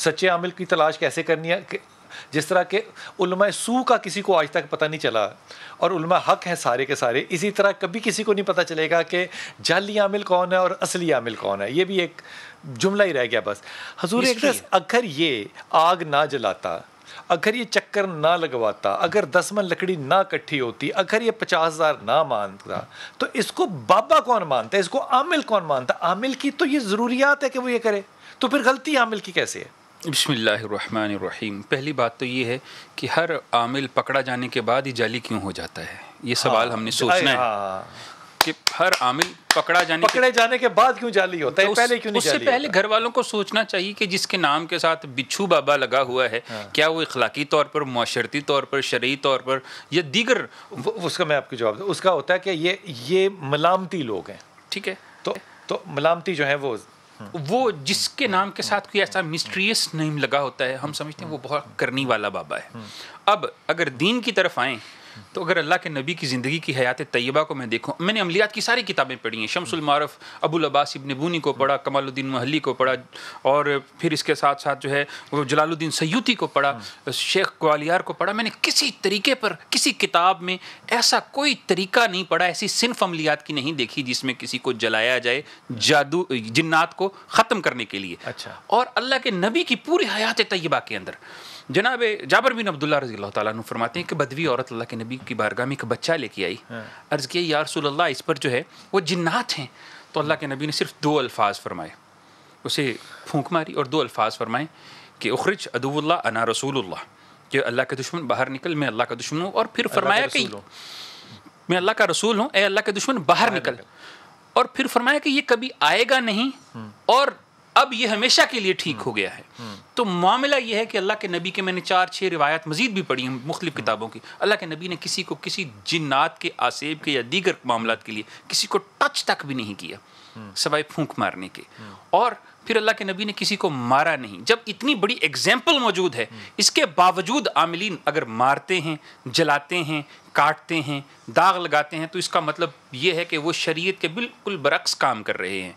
सच्चे आमिल की तलाश कैसे करनी है जिस तरह के उलमा सू का किसी को आज तक पता नहीं चला और उलमा हक है सारे के सारे इसी तरह कभी किसी को नहीं पता चलेगा कि जाली आमिल कौन है और असली आमिल कौन है ये भी एक जुमला ही रह गया बस हजूर एक अगर ये आग ना जलाता अगर ये चक्कर ना लगवाता अगर दस मन लकड़ी ना इकट्ठी होती अगर ये पचास हज़ार ना मानता तो इसको बाबा कौन मानता है इसको आमिल कौन मानता आमिल की तो ये ज़रूरियात है कि वो ये करे तो फिर गलती आमिल की कैसे है बसमीम पहली बात तो ये है कि हर आमिल पकड़ा जाने के बाद ही जाली क्यों हो जाता है ये हाँ। सवाल हाँ, हमने सोचना है हाँ। कि हर आमिल पकड़ा जाने पकड़े के, जाने के बाद क्यों जाली होता है तो पहले क्यों नहीं उससे पहले घर वालों को सोचना चाहिए कि जिसके नाम के साथ बिच्छू बाबा लगा हुआ है हाँ। क्या वो इखलाकी तौर पर माशरती तौर पर शरी तौर पर या दीगर उसका मैं आपको जवाब दूँ उसका होता है कि ये ये मलामती लोग हैं ठीक है तो तो मलामती जो है वो वो जिसके नाम के साथ कोई ऐसा मिस्ट्रियस नेम लगा होता है हम समझते हैं वो बहुत करनी वाला बाबा है अब अगर दीन की तरफ आए तो अगर अल्लाह के नबी की ज़िंदगी की हयात तय्यबा को मैं देखूँ मैंने अमलियात की सारी किताबें पढ़ी हैं शमसुलमारफ अबुल अब्बास इबन बूनी को पढ़ा कमालुद्दीन महली को पढ़ा और फिर इसके साथ साथ जो है वो जलालुद्दीन सयूती को पढ़ा शेख ग्वालियार को पढ़ा मैंने किसी तरीके पर किसी किताब में ऐसा कोई तरीका नहीं पढ़ा ऐसी सिर्फ अमलियात की नहीं देखी जिसमें किसी को जलाया जाए जादू जन्नात को ख़त्म करने के लिए अच्छा और अल्लाह के नबी की पूरी हयात तय्यबा के अंदर जनाब जाबर बिन अब्दुल्ला रजी फरमाते हैं कि बदवी औरत अल्लाह के नबी की बारगाह में एक बच्चा लेके आई हाँ। अर्ज़ किया या रसूल अल्लाह इस पर जो है वो जिन्नात हैं तो अल्लाह के नबी ने सिर्फ दो अल्फाज फरमाए उसे फूंक मारी और दो अल्फाज फरमाए कि उखरज अदुल्ला अना रसूलुल्लाह कि अल्लाह के दुश्मन बाहर निकल मैं अल्लाह का दुश्मन हूँ और फिर फरमाया कि मैं अल्लाह का रसूल हूँ ए अल्लाह के दुश्मन बाहर निकल और फिर फरमाया कि ये कभी आएगा नहीं हम्म। और अब ये हमेशा के लिए ठीक हम्म। हो गया है हम्म। तो मामला यह है कि अल्लाह के नबी के मैंने चार छः रिवायत मजीद भी पढ़ी हैं मुख्तलिफ किताबों की अल्लाह के नबी ने किसी को किसी जिन्नात के आसेब के या दीगर मामला के लिए किसी को टच तक भी नहीं किया सवाए फूक मारने के और फिर अल्लाह के नबी ने किसी को मारा नहीं जब इतनी बड़ी एग्जाम्पल मौजूद है इसके बावजूद आमिलीन अगर मारते हैं जलाते हैं काटते हैं दाग लगाते हैं तो इसका मतलब ये है कि वो शरीय के बिल्कुल बरक्स काम कर रहे हैं